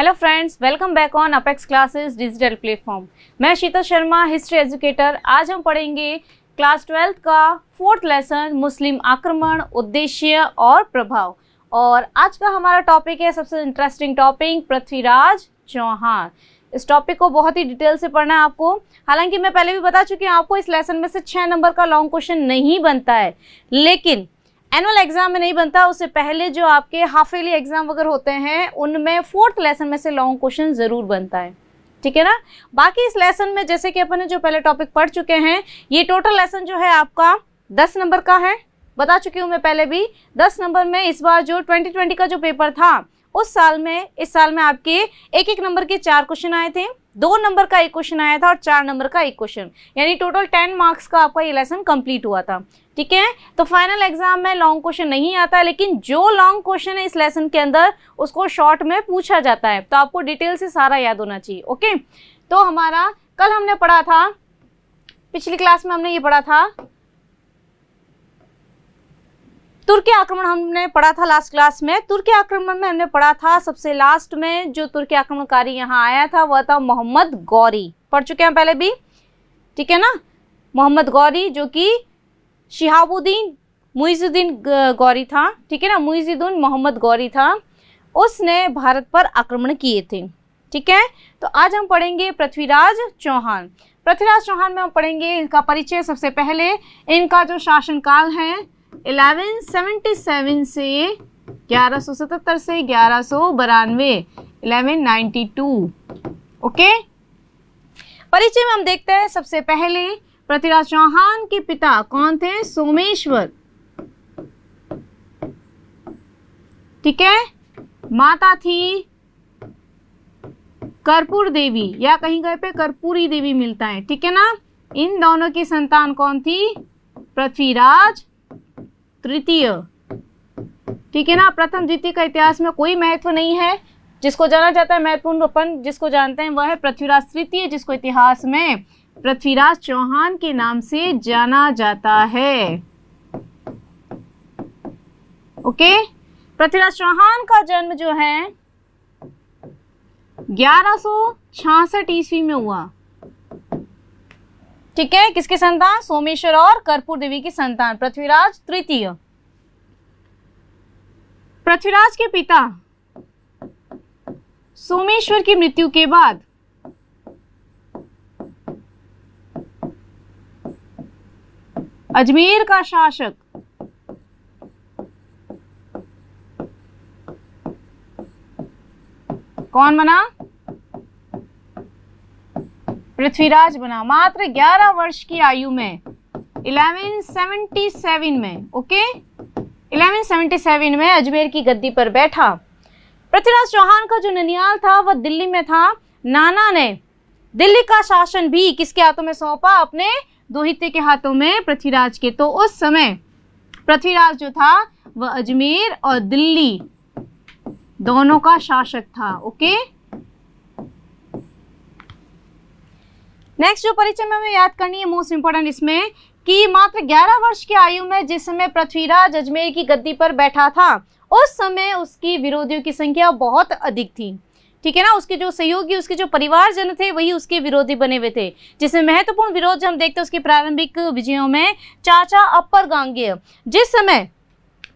Hello friends welcome back on Apex classes digital platform मैं Sheetal Sharma history educator आज हम पढ़ेंगे क्लास ट्वेल्थ का फोर्थ लेसन मुस्लिम आक्रमण उद्देश्य और प्रभाव और आज का हमारा टॉपिक है सबसे इंटरेस्टिंग टॉपिक पृथ्वीराज चौहान इस टॉपिक को बहुत ही डिटेल से पढ़ना है आपको हालांकि मैं पहले भी बता चुकी हूँ आपको इस लेसन में से छः नंबर का लॉन्ग क्वेश्चन नहीं बनता है लेकिन एनुअल एग्ज़ाम में नहीं बनता उससे पहले जो आपके हाफ एयरली एग्ज़ाम वगैरह होते हैं उनमें फोर्थ लेसन में से लॉन्ग क्वेश्चन ज़रूर बनता है ठीक है ना बाकी इस लेसन में जैसे कि अपने जो पहले टॉपिक पढ़ चुके हैं ये टोटल लेसन जो है आपका दस नंबर का है बता चुकी हूँ मैं पहले भी दस नंबर में इस बार जो ट्वेंटी ट्वेंटी का जो पेपर था उस साल में इस साल में आपके एक एक नंबर के चार क्वेश्चन आए थे दो नंबर का एक क्वेश्चन आया था और चार नंबर का एक क्वेश्चन यानी टोटल टेन मार्क्स का आपका ये लेसन कंप्लीट हुआ था ठीक है तो फाइनल एग्जाम में लॉन्ग क्वेश्चन नहीं आता लेकिन जो लॉन्ग क्वेश्चन है इस लेसन के अंदर उसको शॉर्ट में पूछा जाता है तो आपको डिटेल से सारा याद होना चाहिए ओके तो हमारा कल हमने पढ़ा था पिछली क्लास में हमने ये पढ़ा था तुर्की आक्रमण हमने पढ़ा था लास्ट क्लास में तुर्की आक्रमण में हमने पढ़ा था सबसे लास्ट में जो तुर्की आक्रमणकारी यहाँ आया था वह था मोहम्मद गौरी पढ़ चुके हैं पहले भी ठीक है ना मोहम्मद गौरी जो कि शिहाबुद्दीन मुइजुद्दीन गौरी था ठीक है ना मुइजुद्दीन मोहम्मद गौरी था उसने भारत पर आक्रमण किए थे ठीक है तो आज हम पढ़ेंगे पृथ्वीराज चौहान पृथ्वीराज चौहान में हम पढ़ेंगे इनका परिचय सबसे पहले इनका जो शासनकाल है 1177 से 1177 से ग्यारह सौ बारानवे इलेवन नाइन्टी टू ओके परिचय में हम देखते हैं सबसे पहले पृथ्वीराज चौहान के पिता कौन थे सोमेश्वर ठीक है माता थी कर्पूर देवी या कहीं कहीं पे कर्पूरी देवी मिलता है ठीक है ना इन दोनों की संतान कौन थी पृथ्वीराज तृतीय ठीक है ना प्रथम द्वितीय का इतिहास में कोई महत्व नहीं है जिसको जाना जाता है महत्वपूर्ण रूपन जिसको जानते हैं वह है पृथ्वीराज तृतीय जिसको इतिहास में पृथ्वीराज चौहान के नाम से जाना जाता है ओके पृथ्वीराज चौहान का जन्म जो है ग्यारह ईस्वी में हुआ ठीक है किसकी संतान सोमेश्वर और कर्पूर देवी की संतान पृथ्वीराज तृतीय पृथ्वीराज के पिता सोमेश्वर की मृत्यु के बाद अजमेर का शासक कौन बना पृथ्वीराज बना मात्र 11 वर्ष की आयु में 1177 में ओके 1177 में अजमेर की गद्दी पर बैठा पृथ्वीराज चौहान का जो ननियाल था वह दिल्ली में था नाना ने दिल्ली का शासन भी किसके हाथों में सौंपा अपने दोहित्य के हाथों में पृथ्वीराज के तो उस समय पृथ्वीराज जो था वह अजमेर और दिल्ली दोनों का शासक था ओके okay? नेक्स्ट जो परिचय में हमें याद करनी है मोस्ट इम्पोर्टेंट इसमें कि मात्र 11 वर्ष की आयु में जिस समय पृथ्वीराज अजमेर की गद्दी पर बैठा था उस समय उसकी विरोधियों की संख्या बहुत अधिक थी ठीक है ना उसके जो सहयोगी उसके जो परिवारजन थे वही उसके विरोधी बने हुए थे जिसमें महत्वपूर्ण विरोध जो हम देखते हैं उसके प्रारंभिक विजयों में चाचा अपर गांगेय जिस समय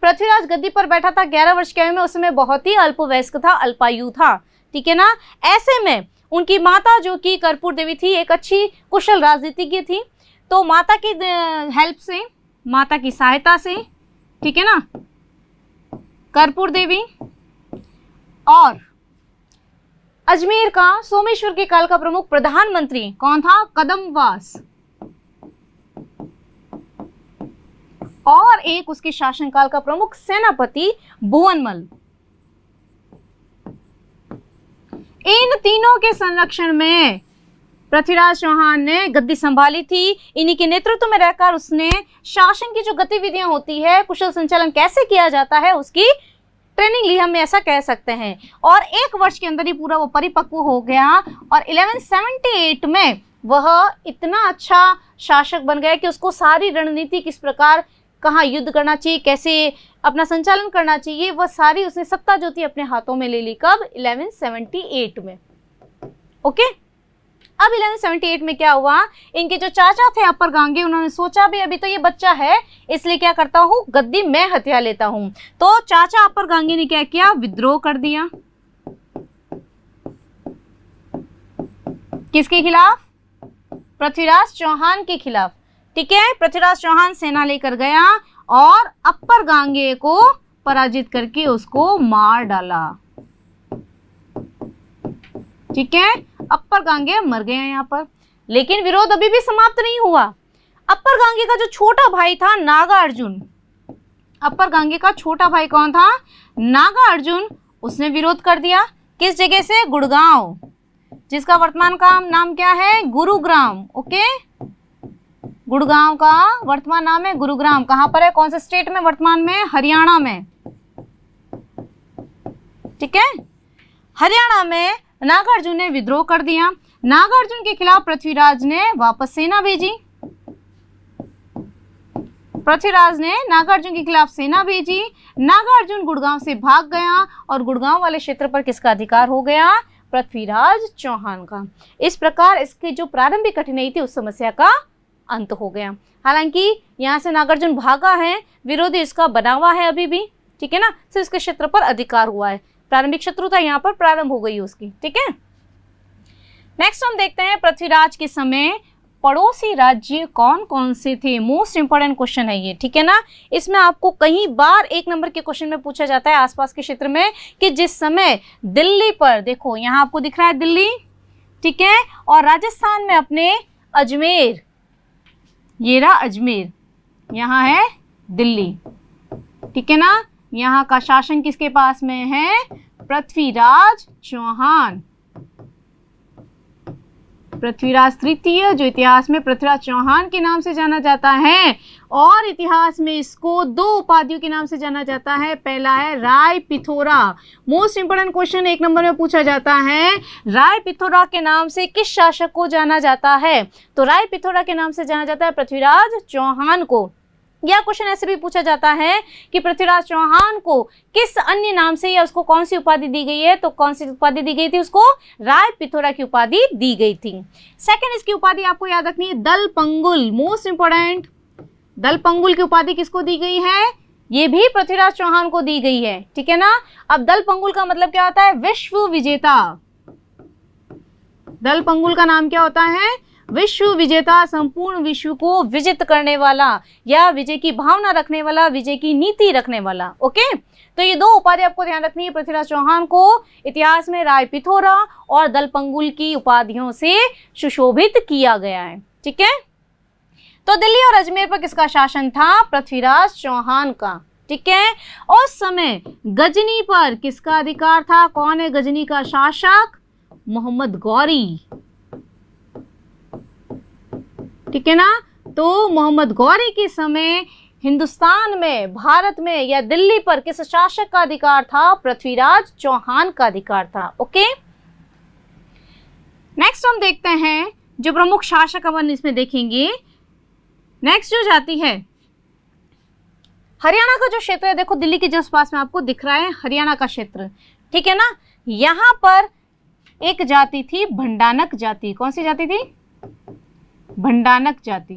पृथ्वीराज गद्दी पर बैठा था ग्यारह वर्ष की आयु में उस समय बहुत ही अल्पवयस्क था अल्पायु था ठीक है ना ऐसे में उनकी माता जो कि कर्पूर देवी थी एक अच्छी कुशल राजनीतिज्ञ थी तो माता की हेल्प से माता की सहायता से ठीक है ना कर्पूर देवी और अजमेर का सोमेश्वर के काल का प्रमुख प्रधानमंत्री कौन था कदमवास और एक उसके शासनकाल का प्रमुख सेनापति भुवनमल इन तीनों के संरक्षण में पृथ्वीराज चौहान ने गद्दी संभाली थी इन्हीं के नेतृत्व में रहकर उसने शासन की जो गतिविधियां होती है कुशल संचालन कैसे किया जाता है उसकी ट्रेनिंग ली हम ऐसा कह सकते हैं और एक वर्ष के अंदर ही पूरा वो परिपक्व हो गया और 1178 में वह इतना अच्छा शासक बन गया कि उसको सारी रणनीति किस प्रकार कहाँ युद्ध करना चाहिए कैसे अपना संचालन करना चाहिए वह सारी उसने सत्ता जो थी अपने हाथों में ले ली कब 1178 में ओके अब 1178 में क्या हुआ इनके जो चाचा थे अपर गांगे उन्होंने सोचा भी अभी तो ये बच्चा है इसलिए क्या करता हूँ गद्दी मैं हथिया लेता हूँ तो चाचा अपर गांगे ने क्या किया विद्रोह कर दिया किसके खिलाफ पृथ्वीराज चौहान के खिलाफ ठीक है पृथ्वीराज चौहान सेना लेकर गया और अपर गांगे को पराजित करके उसको मार डाला ठीक है अपर गांगे मर गए हैं यहाँ पर लेकिन विरोध अभी भी समाप्त नहीं हुआ अपर गांगे का जो छोटा भाई था नागा अर्जुन अपर गांगे का छोटा भाई कौन था नागा अर्जुन उसने विरोध कर दिया किस जगह से गुड़गांव जिसका वर्तमान का नाम क्या है गुरुग्राम ओके गुड़गांव का वर्तमान नाम है गुरुग्राम कहां पर है कौन से स्टेट में वर्तमान में हरियाणा में ठीक है हरियाणा में नागार्जुन ने विद्रोह कर दिया नागार्जुन के खिलाफ पृथ्वीराज ने वापस सेना भेजी पृथ्वीराज ने नागार्जुन के खिलाफ सेना भेजी नागार्जुन गुड़गांव से भाग गया और गुड़गांव वाले क्षेत्र पर किसका अधिकार हो गया पृथ्वीराज चौहान का इस प्रकार इसकी जो प्रारंभिक कठिनाई थी उस समस्या का अंत हो गया हालांकि यहाँ से नागार्जुन भागा है विरोधी इसका बना हुआ है अभी भी ठीक है ना सिर्फ इसके क्षेत्र पर अधिकार हुआ है प्रारंभिक शत्रु था यहाँ पर प्रारंभ हो गई उसकी ठीक है नेक्स्ट हम देखते हैं पृथ्वीराज के समय पड़ोसी राज्य कौन कौन से थे मोस्ट इंपॉर्टेंट क्वेश्चन है ये ठीक है ना इसमें आपको कई बार एक नंबर के क्वेश्चन में पूछा जाता है आसपास के क्षेत्र में कि जिस समय दिल्ली पर देखो यहाँ आपको दिख रहा है दिल्ली ठीक है और राजस्थान में अपने अजमेर ये रहा अजमेर यहाँ है दिल्ली ठीक है ना यहाँ का शासन किसके पास में है पृथ्वीराज चौहान पृथ्वीराज तृतीय जो इतिहास में पृथ्वीराज चौहान के नाम से जाना जाता है और इतिहास में इसको दो उपाधियों के नाम से जाना जाता है पहला है Rai Pithora most important question एक नंबर में पूछा जाता है राय पिथोरा के नाम से किस शासक को जाना जाता है तो राय पिथोरा के नाम से जाना जाता है पृथ्वीराज चौहान को यह क्वेश्चन ऐसे भी पूछा जाता है कि पृथ्वीराज चौहान को किस अन्य नाम से या उसको कौन सी उपाधि दी गई है तो कौन सी उपाधि दी गई थी उसको राय पिथोरा की उपाधि दी गई थी सेकेंड इसकी उपाधि आपको याद रखनी है दल पंगुल मोस्ट इंपोर्टेंट दल पंगुल की उपाधि किसको दी गई है ये भी पृथ्वीराज चौहान को दी गई है ठीक है ना अब दल पंगुल का मतलब क्या होता है विश्व विजेता दल पंगुल का नाम क्या होता है विश्व विजेता संपूर्ण विश्व को विजित करने वाला या विजय की भावना रखने वाला विजय की नीति रखने वाला ओके तो ये दो उपाधि आपको ध्यान रखनी है पृथ्वीराज चौहान को इतिहास में राय पिथोरा और दलपंगुल की उपाधियों से सुशोभित किया गया है ठीक है तो दिल्ली और अजमेर पर किसका शासन था पृथ्वीराज चौहान का ठीक है उस समय गजनी पर किसका अधिकार था कौन है गजनी का शासक मोहम्मद गौरी ठीक है ना तो मोहम्मद गौरी के समय हिंदुस्तान में भारत में या दिल्ली पर किस शासक का अधिकार था पृथ्वीराज चौहान का अधिकार था ओके नेक्स्ट हम देखते हैं जो प्रमुख शासक अपन इसमें देखेंगे नेक्स्ट जो जाती है हरियाणा का जो क्षेत्र है देखो दिल्ली के जस्ट पास में आपको दिख रहा है हरियाणा का क्षेत्र ठीक है ना यहां पर एक जाति थी भंडानक जाति कौन सी जाति थी भंडानक जाति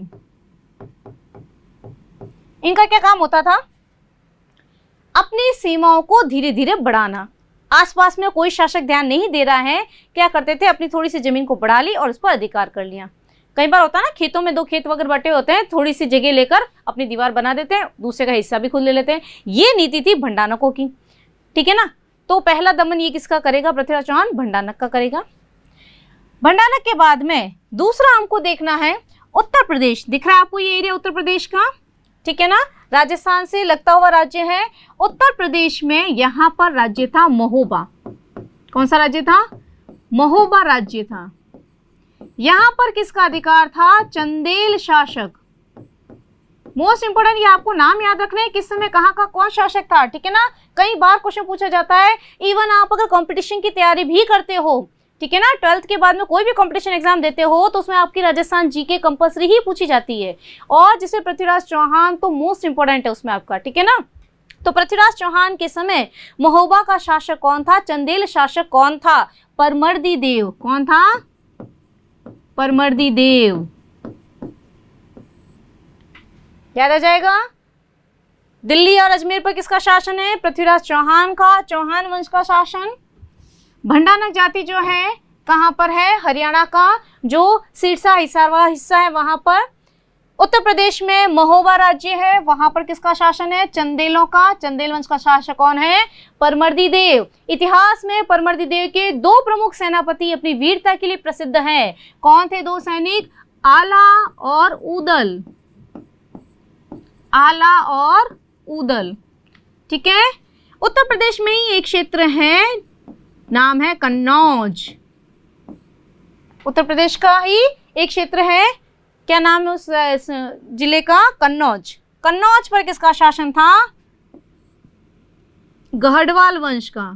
इनका क्या काम होता था अपनी सीमाओं को धीरे धीरे बढ़ाना आसपास में कोई शासक ध्यान नहीं दे रहा है क्या करते थे अपनी थोड़ी सी जमीन को बढ़ा ली और उस पर अधिकार कर लिया कई बार होता है ना खेतों में दो खेत वगैरह बटे होते हैं थोड़ी सी जगह लेकर अपनी दीवार बना देते हैं दूसरे का हिस्सा भी खुद ले लेते हैं ये नीति थी भंडानकों की ठीक है ना तो पहला दमन ये किसका करेगा पृथ्वीराज चौहान भंडानक का करेगा भंडारा के बाद में दूसरा हमको देखना है उत्तर प्रदेश दिख रहा है आपको ये एरिया उत्तर प्रदेश का ठीक है ना राजस्थान से लगता हुआ राज्य है उत्तर प्रदेश में यहाँ पर राज्य था महोबा कौन सा राज्य था महोबा राज्य था यहाँ पर किसका अधिकार था चंदेल शासक मोस्ट इंपोर्टेंट ये आपको नाम याद रखना है किस समय कहाँ का कौन शासक था ठीक है ना कई बार क्वेश्चन पूछा जाता है इवन आप अगर कंपटीशन की तैयारी भी करते हो ठीक है ना ट्वेल्थ के बाद में कोई भी कंपटीशन एग्जाम देते हो तो उसमें आपकी राजस्थान जीके कंपलसरी ही पूछी जाती है और जिसमें पृथ्वीराज चौहान तो मोस्ट इंपॉर्टेंट है उसमें आपका ठीक है ना तो पृथ्वीराज चौहान के समय महोबा का शासक कौन था चंदेल शासक कौन था परमर्दी देव कौन था परमर्दी देव याद आ जाएगा दिल्ली और अजमेर पर किसका शासन है पृथ्वीराज चौहान का चौहान वंश का शासन भंडानक जाति जो है कहाँ पर है हरियाणा का जो सिरसा हिसार वाला हिस्सा है वहाँ पर उत्तर प्रदेश में महोबा राज्य है वहां पर किसका शासन है चंदेलों का चंदेल वंश का शासक कौन है परमर्दी देव इतिहास में परमर्दी देव के दो प्रमुख सेनापति अपनी वीरता के लिए प्रसिद्ध हैं कौन थे दो सैनिक आला और उदल आला और उदल ठीक है उत्तर प्रदेश में ही एक क्षेत्र है नाम है कन्नौज उत्तर प्रदेश का ही एक क्षेत्र है क्या नाम है उस जिले का कन्नौज कन्नौज पर किसका शासन था गहडवाल वंश का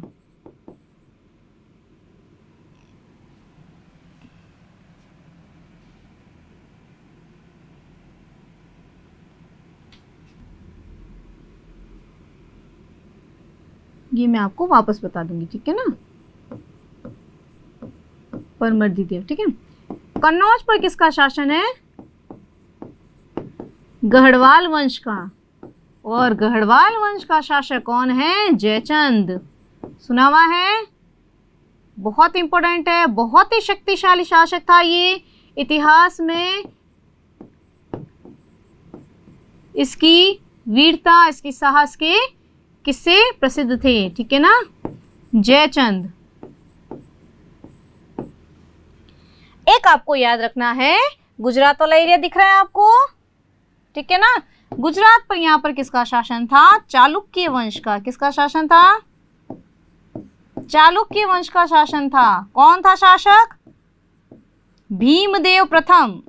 ये मैं आपको वापस बता दूंगी ठीक है ना पर देव ठीक है कन्नौज पर किसका शासन है गढ़वाल वंश का और गढ़वाल वंश का शासक कौन है जयचंद सुना हुआ है बहुत इंपॉर्टेंट है बहुत ही शक्तिशाली शासक था ये इतिहास में इसकी वीरता इसकी साहस के किससे प्रसिद्ध थे ठीक है ना जयचंद एक आपको याद रखना है गुजरात वाला एरिया दिख रहा है आपको ठीक है ना गुजरात पर यहाँ पर किसका शासन था चालुक्य वंश का किसका शासन था चालुक्य वंश का शासन था कौन था शासक भीमदेव प्रथम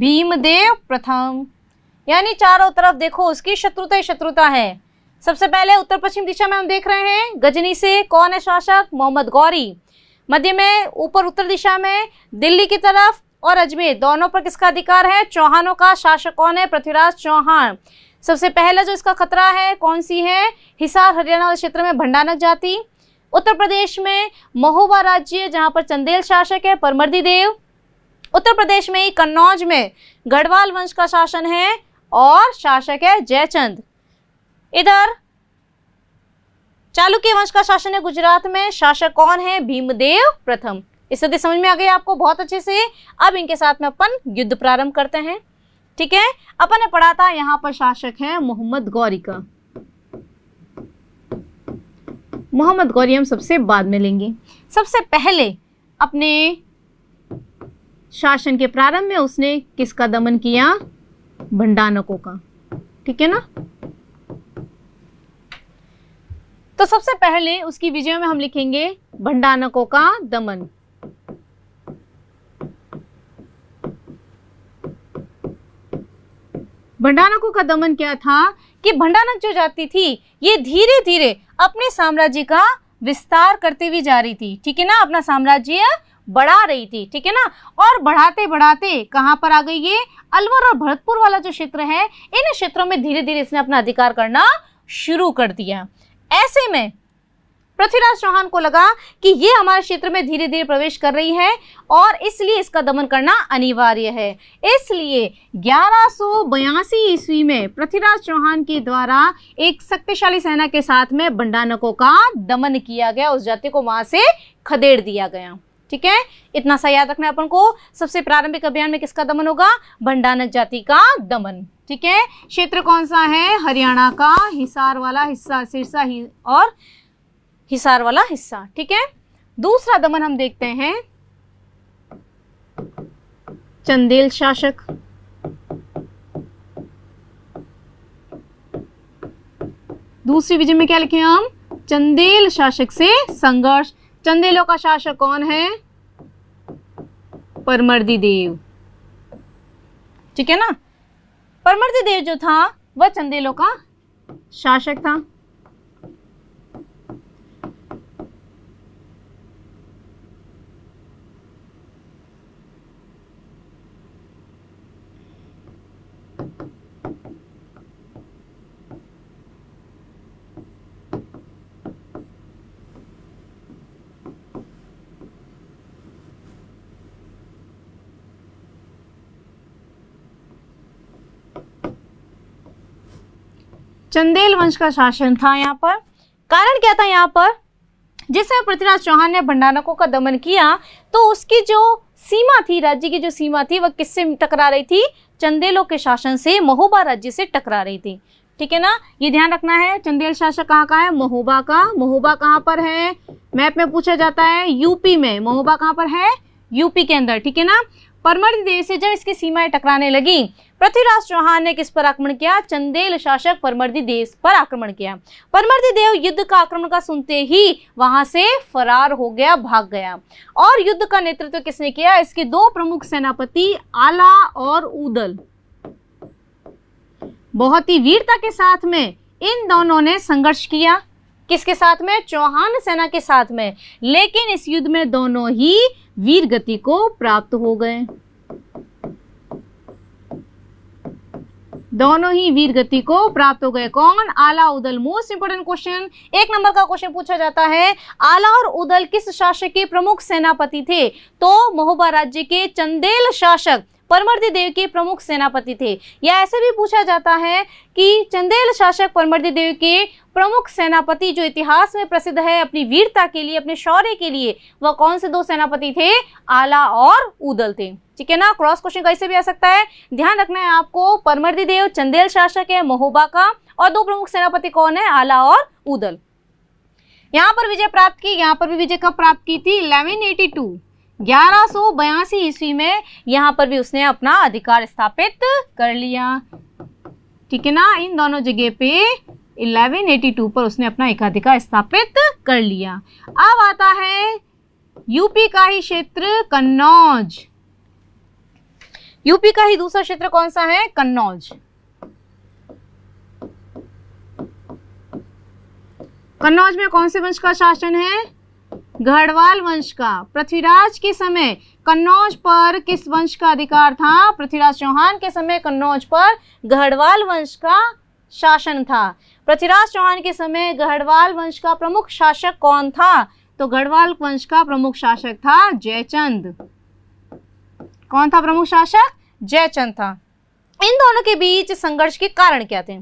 भीमदेव प्रथम यानी चारों तरफ देखो उसकी शत्रुता ही शत्रुता है सबसे पहले उत्तर पश्चिम दिशा में हम देख रहे हैं गजनी से कौन है शासक मोहम्मद गौरी मध्य में ऊपर उत्तर दिशा में दिल्ली की तरफ और अजमेर दोनों पर किसका अधिकार है चौहानों का शासक कौन है पृथ्वीराज चौहान सबसे पहला जो इसका खतरा है कौन सी है हिसार हरियाणा वाले क्षेत्र में भंडानक जाति उत्तर प्रदेश में महोबा राज्य जहाँ पर चंदेल शासक है परमर्दी देव उत्तर प्रदेश में ही कन्नौज में गढ़वाल वंश का शासन है और शासक है जयचंद इधर चालुक्य वंश का शासन है गुजरात में शासक कौन है भीमदेव प्रथम इस सदी समझ में आ गई आपको बहुत अच्छे से अब इनके साथ में अपन युद्ध प्रारंभ करते हैं ठीक है अपन ने पढ़ा था यहाँ पर शासक है मोहम्मद गौरी का मोहम्मद गौरी हम सबसे बाद में लेंगे सबसे पहले अपने शासन के प्रारंभ में उसने किसका दमन किया भंडानकों का ठीक है ना तो सबसे पहले उसकी विजय में हम लिखेंगे भंडानकों का दमन भंडानकों का दमन क्या था कि भंडानक जो जाती थी ये धीरे धीरे अपने साम्राज्य का विस्तार करते हुए जा रही थी ठीक है ना अपना साम्राज्य बढ़ा रही थी ठीक है ना और बढ़ाते बढ़ाते कहां पर आ गई ये अलवर और भरतपुर वाला जो क्षेत्र है इन क्षेत्रों में धीरे धीरे इसने अपना अधिकार करना शुरू कर दिया ऐसे में पृथ्वीराज चौहान को लगा कि ये हमारे क्षेत्र में धीरे धीरे प्रवेश कर रही है और इसलिए इसका दमन करना अनिवार्य है इसलिए ग्यारह ईस्वी में पृथ्वीराज चौहान के द्वारा एक शक्तिशाली सेना के साथ में बंडानकों का दमन किया गया उस जाति को वहां से खदेड़ दिया गया ठीक है इतना सा याद रखना अपन को सबसे प्रारंभिक अभियान में किसका दमन होगा भंडानक जाति का दमन ठीक है क्षेत्र कौन सा है हरियाणा का हिसार वाला हिस्सा सिरसा ही और हिसार वाला हिस्सा ठीक है दूसरा दमन हम देखते हैं चंदेल शासक दूसरी विजय में क्या लिखे हम चंदेल शासक से संघर्ष चंदेलों का शासक कौन है परमर्दी देव ठीक है ना परमर्द देव जो था वह चंदेलों का शासक था चंदेल वंश का शासन था यहाँ पर कारण क्या था यहाँ पर जिस समय पृथ्वीराज चौहान ने भंडारकों का दमन किया तो उसकी जो सीमा थी राज्य की जो सीमा थी वह किससे टकरा रही थी चंदेलों के शासन से महोबा राज्य से टकरा रही थी ठीक है ना ये ध्यान रखना है चंदेल शासक कहाँ का है महोबा का महोबा कहाँ पर है मैप में पूछा जाता है यूपी में महोबा कहाँ पर है यूपी के अंदर ठीक है ना परमर्दि देव से जब इसकी सीमाएं टकराने लगी पृथ्वीराज चौहान ने किस पर आक्रमण किया चंदेल शासक परमर्दि देव पर आक्रमण किया परमर्दि देव युद्ध का आक्रमण का सुनते ही वहां से फरार हो गया भाग गया और युद्ध का नेतृत्व किसने किया इसके दो प्रमुख सेनापति आला और उदल बहुत ही वीरता के साथ में इन दोनों ने संघर्ष किया किसके साथ में चौहान सेना के साथ में लेकिन इस युद्ध में दोनों ही वीर गति को प्राप्त हो गए दोनों ही वीर गति को प्राप्त हो गए कौन Alha Udal most important question एक नंबर का क्वेश्चन पूछा जाता है आला और उदल किस शासक के प्रमुख सेनापति थे तो महोबा राज्य के चंदेल शासक परमर्दी देव के प्रमुख सेनापति थे या ऐसे भी पूछा जाता है कि चंदेल शासक परमर्दी देव के प्रमुख सेनापति जो इतिहास में प्रसिद्ध है अपनी वीरता के लिए अपने शौर्य के लिए वह कौन से दो सेनापति थे आला और उदल थे ठीक है ना क्रॉस क्वेश्चन कैसे भी आ सकता है ध्यान रखना है आपको परमर्दी देव चंदेल शासक है महोबा का और दो प्रमुख सेनापति कौन है आला और उदल यहाँ पर विजय प्राप्त की यहाँ पर भी विजय कब प्राप्त की थी इलेवन एटी टू ग्यारह सो बयासी ईस्वी में यहाँ पर भी उसने अपना अधिकार स्थापित कर लिया ठीक है ना इन दोनों जगह पे 1182 पर उसने अपना एकाधिकार स्थापित कर लिया अब आता है यूपी का ही क्षेत्र कन्नौज यूपी का ही दूसरा क्षेत्र कौन सा है कन्नौज कन्नौज में कौन से वंश का शासन है गढ़वाल वंश का पृथ्वीराज के समय कन्नौज पर किस वंश का अधिकार था पृथ्वीराज चौहान के समय कन्नौज पर गढ़वाल वंश का शासन था पृथ्वीराज चौहान के समय गढ़वाल वंश का प्रमुख शासक कौन था तो गढ़वाल वंश का प्रमुख शासक था जयचंद कौन था प्रमुख शासक जयचंद था इन दोनों के बीच संघर्ष के कारण क्या थे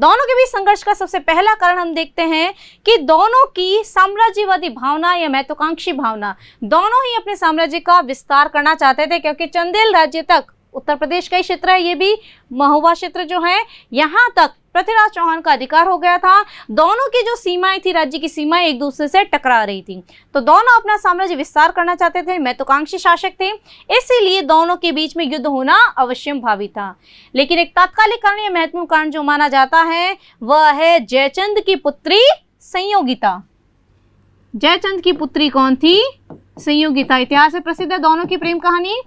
दोनों के बीच संघर्ष का सबसे पहला कारण हम देखते हैं कि दोनों की साम्राज्यवादी भावना या महत्वाकांक्षी भावना दोनों ही अपने साम्राज्य का विस्तार करना चाहते थे क्योंकि चंदेल राज्य तक उत्तर प्रदेश का ही क्षेत्र है ये भी महुआ क्षेत्र जो है यहाँ तक पृथ्वीराज चौहान का अधिकार हो गया था दोनों की जो सीमाएं थी राज्य की सीमाएं एक दूसरे से टकरा रही थी तो दोनों अपना साम्राज्य विस्तार करना चाहते थे महत्वाकांक्षी तो शासक थे इसीलिए दोनों के बीच में युद्ध होना अवश्य भावी था लेकिन एक तात्कालिक कारण या महत्वपूर्ण कारण जो माना जाता है वह है जयचंद की पुत्री संयोगिता जयचंद की पुत्री कौन थी संयोगिता इतिहास से प्रसिद्ध है दोनों की प्रेम कहानी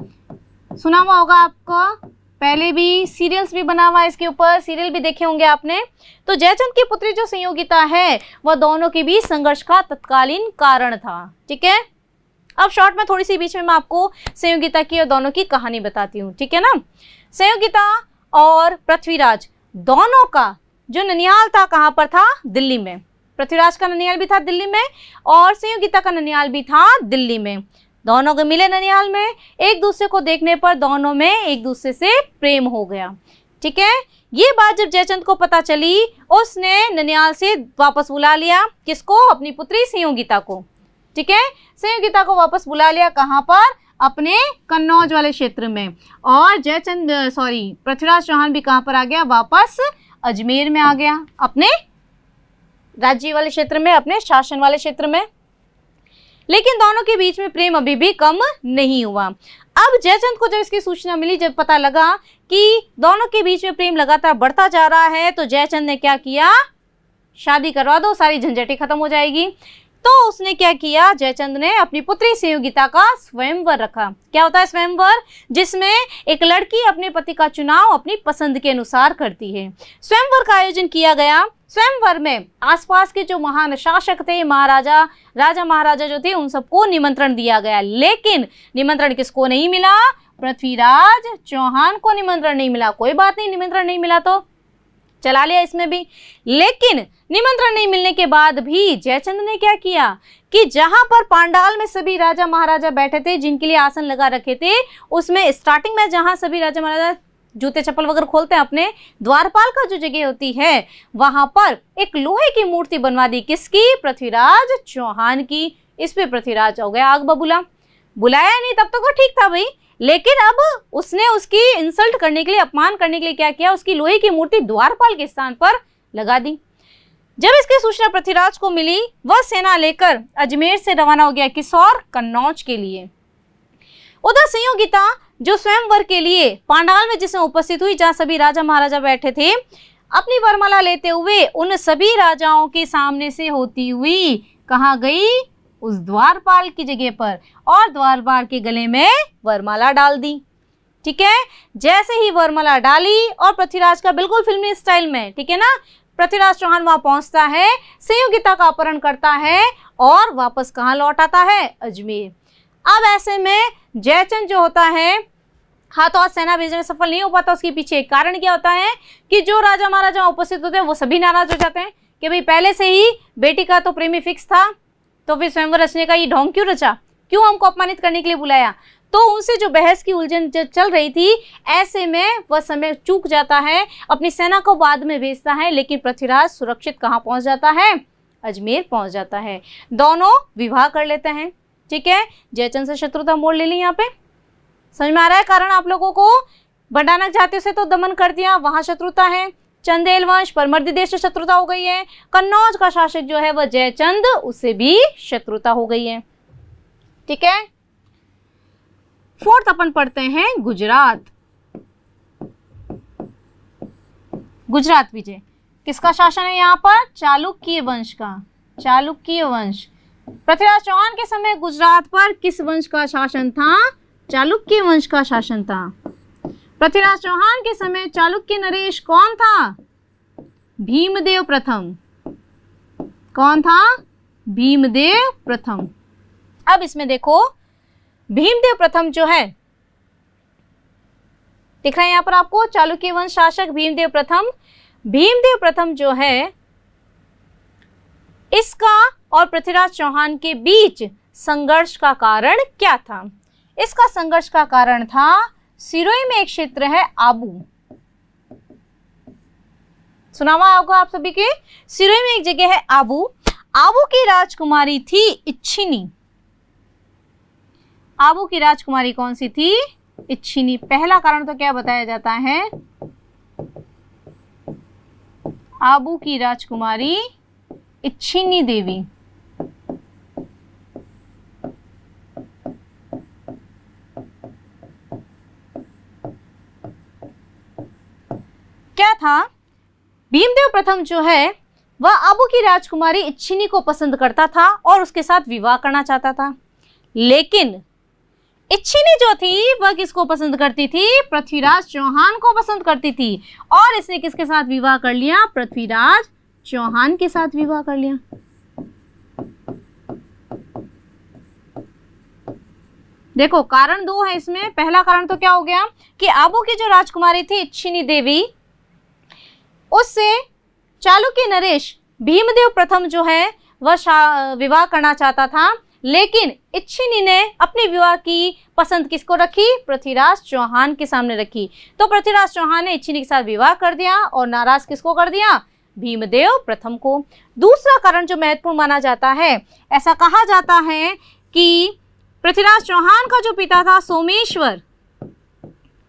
सुना हुआ होगा आपको पहले भी सीरियल्स भी बना हुआ है इसके ऊपर सीरियल भी देखे होंगे आपने तो जयचंद की पुत्री जो संयोगिता है वह दोनों के बीच संघर्ष का तत्कालीन कारण था ठीक है अब शॉर्ट में थोड़ी सी बीच में मैं आपको संयोगिता की और दोनों की कहानी बताती हूँ ठीक है ना संयोगिता और पृथ्वीराज दोनों का जो ननियाल था कहाँ पर था दिल्ली में पृथ्वीराज का ननियाल भी था दिल्ली में और संयोगिता का ननियाल भी था दिल्ली में दोनों के मिले ननिहाल में एक दूसरे को देखने पर दोनों में एक दूसरे से प्रेम हो गया ठीक है ये बात जब जयचंद को पता चली उसने ननिहाल से वापस बुला लिया किसको अपनी पुत्री संयोगिता को ठीक है संयोगिता को वापस बुला लिया कहाँ पर अपने कन्नौज वाले क्षेत्र में और जयचंद सॉरी पृथ्वीराज चौहान भी कहाँ पर आ गया वापस अजमेर में आ गया अपने राज्य वाले क्षेत्र में अपने शासन वाले क्षेत्र में लेकिन दोनों के बीच में प्रेम अभी भी कम नहीं हुआ अब जयचंद को जब इसकी सूचना मिली जब पता लगा कि दोनों के बीच में प्रेम लगातार बढ़ता जा रहा है तो जयचंद ने क्या किया शादी करवा दो सारी झंझटें खत्म हो जाएगी तो उसने क्या किया जयचंद ने अपनी पुत्री संयोगिता का स्वयंवर रखा क्या होता है स्वयंवर जिसमें एक लड़की अपने पति का चुनाव अपनी पसंद के अनुसार करती है स्वयंवर का आयोजन किया गया स्वयंवर में आसपास के जो महान शासक थे महाराजा राजा महाराजा जो थे उन सबको निमंत्रण दिया गया लेकिन निमंत्रण किसको नहीं मिला पृथ्वीराज चौहान को निमंत्रण नहीं मिला कोई बात नहीं निमंत्रण नहीं मिला तो चला लिया इसमें भी लेकिन निमंत्रण नहीं मिलने के बाद भी जयचंद ने क्या किया कि जहां पर पांडाल में सभी राजा महाराजा बैठे थे जिनके लिए आसन लगा रखे थे उसमें स्टार्टिंग में जहां सभी राजा महाराजा जूते चप्पल वगैरह खोलते हैं अपने द्वारपाल का जो जगह होती है वहां पर एक लोहे की मूर्ति बनवा दी किसकी पृथ्वीराज चौहान की इस पृथ्वीराज हो गया आग बबूला बुलाया नहीं तब तक तो वो ठीक था भाई लेकिन अब उसने उसकी इंसल्ट करने के लिए अपमान करने के लिए क्या किया उसकी लोहे की मूर्ति द्वारपाल के स्थान पर लगा दी जब इसकी सूचना पृथ्वीराज को मिली वह सेना लेकर अजमेर से रवाना हो गया किसौर कन्नौज के लिए उधर संयोगिता जो स्वयंवर के लिए पांडाल में जिसमें उपस्थित हुई जहां सभी राजा महाराजा बैठे थे अपनी वरमाला लेते हुए उन सभी राजाओं के सामने से होती हुई कहा गई उस द्वारपाल की जगह पर और द्वारपाल के गले में वरमाला डाल दी ठीक है जैसे ही वरमाला डाली और पृथ्वीराज का बिल्कुल फिल्मी स्टाइल में ठीक है ना पृथ्वीराज चौहान वहां पहुंचता है संयोगिता का अपहरण करता है और वापस कहाँ लौट आता है अजमेर अब ऐसे में जयचंद जो होता है हाथों तो हाथ सेना भेजने में सफल नहीं हो पाता उसके पीछे एक कारण क्या होता है कि जो राजा महाराजा उपस्थित होते हैं वो सभी नाराज हो जाते हैं कि भाई पहले से ही बेटी का तो प्रेमी फिक्स था तो फिर स्वयंवर रचने का ये ढोंग क्यों रचा क्यों हमको अपमानित करने के लिए बुलाया तो उनसे जो बहस की उलझन चल रही थी ऐसे में वह समय चूक जाता है अपनी सेना को बाद में भेजता है लेकिन पृथ्वीराज सुरक्षित कहाँ पहुंच जाता है अजमेर पहुंच जाता है दोनों विवाह कर लेते हैं ठीक है जयचंद से शत्रुता मोड़ ले ली यहाँ पे समझ में आ रहा है कारण आप लोगों को बंडानक जाते से तो दमन कर दिया वहां शत्रुता है चंदेल वंश पर देश से शत्रुता हो गई है कन्नौज का शासक जो है वह जयचंद उससे भी शत्रुता हो गई है ठीक है फोर्थ अपन पढ़ते हैं गुजरात गुजरात विजय किसका शासन है यहाँ पर चालुक्य वंश का चालुक्य वंश पृथ्वीराज चौहान के समय गुजरात पर किस वंश का शासन था चालुक्य वंश का शासन था पृथ्वीराज चौहान के समय चालुक्य नरेश कौन था भीमदेव प्रथम कौन था भीमदेव प्रथम अब इसमें देखो भीमदेव प्रथम जो है दिख रहा है यहां पर आपको चालुक्य वंश शासक भीमदेव प्रथम भीमदेव प्रथम जो है इसका और पृथ्वीराज चौहान के बीच संघर्ष का कारण क्या था इसका संघर्ष का कारण था सिरोही में एक क्षेत्र है आबू सुना होगा आप सभी के सिरोही में एक जगह है आबू आबू की राजकुमारी थी इच्छिनी आबू की राजकुमारी कौन सी थी इच्छिनी पहला कारण तो क्या बताया जाता है आबू की राजकुमारी इच्छिनी देवी भीमदेव प्रथम जो है वह अबू की राजकुमारी इच्छिनी को पसंद करता था और उसके साथ विवाह करना चाहता था लेकिन इच्छिनी जो थी वह किसको पसंद करती थी पृथ्वीराज चौहान को पसंद करती थी और इसने किसके साथ विवाह कर लिया पृथ्वीराज चौहान के साथ विवाह कर लिया देखो कारण दो है इसमें पहला कारण तो क्या हो गया कि आबू की जो राजकुमारी थी इच्छिनी देवी उससे चालुक्य नरेश भीमदेव प्रथम जो है वह विवाह करना चाहता था लेकिन इच्छिनी ने अपने विवाह की पसंद किसको रखी पृथ्वीराज चौहान के सामने रखी तो पृथ्वीराज चौहान ने इच्छिनी के साथ विवाह कर दिया और नाराज किसको कर दिया भीमदेव प्रथम को दूसरा कारण जो महत्वपूर्ण माना जाता है ऐसा कहा जाता है कि पृथ्वीराज चौहान का जो पिता था सोमेश्वर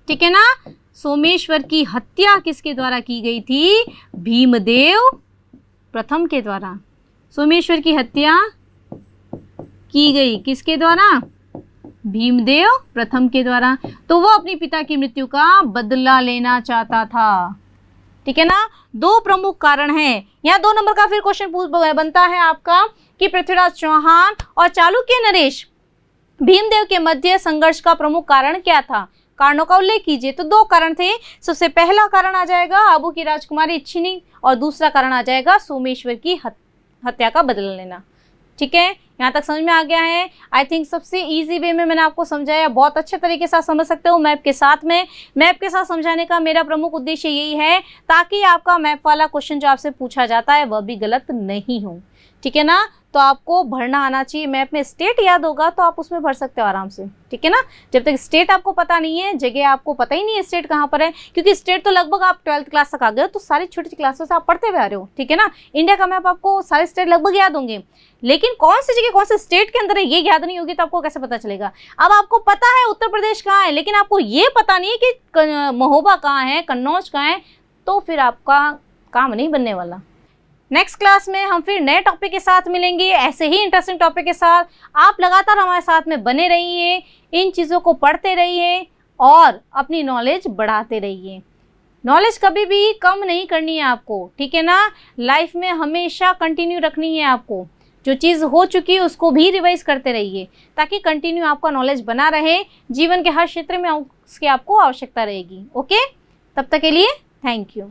ठीक है ना सोमेश्वर की हत्या किसके द्वारा की गई थी भीमदेव प्रथम के द्वारा सोमेश्वर की हत्या की गई किसके द्वारा भीमदेव प्रथम के द्वारा तो वो अपने पिता की मृत्यु का बदला लेना चाहता था ठीक है ना दो प्रमुख कारण हैं यहाँ दो नंबर का फिर क्वेश्चन बनता है आपका कि पृथ्वीराज चौहान और चालुक्य नरेश भीमदेव के मध्य संघर्ष का प्रमुख कारण क्या था कारणों का उल्लेख कीजिए तो दो कारण थे सबसे पहला कारण आ जाएगा आबू की राजकुमारी इच्छिनी और दूसरा कारण आ जाएगा सोमेश्वर की हत, हत्या का बदला लेना ठीक है यहाँ तक समझ में आ गया है आई थिंक सबसे ईजी वे में मैंने आपको समझाया बहुत अच्छे तरीके से समझ सकते हो मैप के साथ में मैप के साथ समझाने का मेरा प्रमुख उद्देश्य यही है ताकि आपका मैप वाला क्वेश्चन जो आपसे पूछा जाता है वह भी गलत नहीं हो ठीक है ना तो आपको भरना आना चाहिए मैप में स्टेट याद होगा तो आप उसमें भर सकते हो आराम से ठीक है ना जब तक स्टेट आपको पता नहीं है जगह आपको पता ही नहीं है स्टेट कहाँ पर है क्योंकि स्टेट तो लगभग आप ट्वेल्थ क्लास तक आ गए हो तो सारी छोटी छोटी क्लासेस आप पढ़ते हुए आ रहे हो ठीक है ना इंडिया का मैप आपको सारे स्टेट लगभग याद होंगे लेकिन कौन सी जगह कौन से स्टेट के अंदर है ये याद नहीं होगी तो आपको कैसे पता चलेगा अब आपको पता है उत्तर प्रदेश कहाँ है लेकिन आपको ये पता नहीं है कि महोबा कहाँ है कन्नौज कहाँ है तो फिर आपका काम नहीं बनने वाला नेक्स्ट क्लास में हम फिर नए टॉपिक के साथ मिलेंगे ऐसे ही इंटरेस्टिंग टॉपिक के साथ आप लगातार हमारे साथ में बने रहिए इन चीज़ों को पढ़ते रहिए और अपनी नॉलेज बढ़ाते रहिए नॉलेज कभी भी कम नहीं करनी है आपको ठीक है ना लाइफ में हमेशा कंटिन्यू रखनी है आपको जो चीज़ हो चुकी है उसको भी रिवाइज करते रहिए ताकि कंटिन्यू आपका नॉलेज बना रहे जीवन के हर क्षेत्र में उसकी आपको आवश्यकता रहेगी ओके तब तक के लिए थैंक यू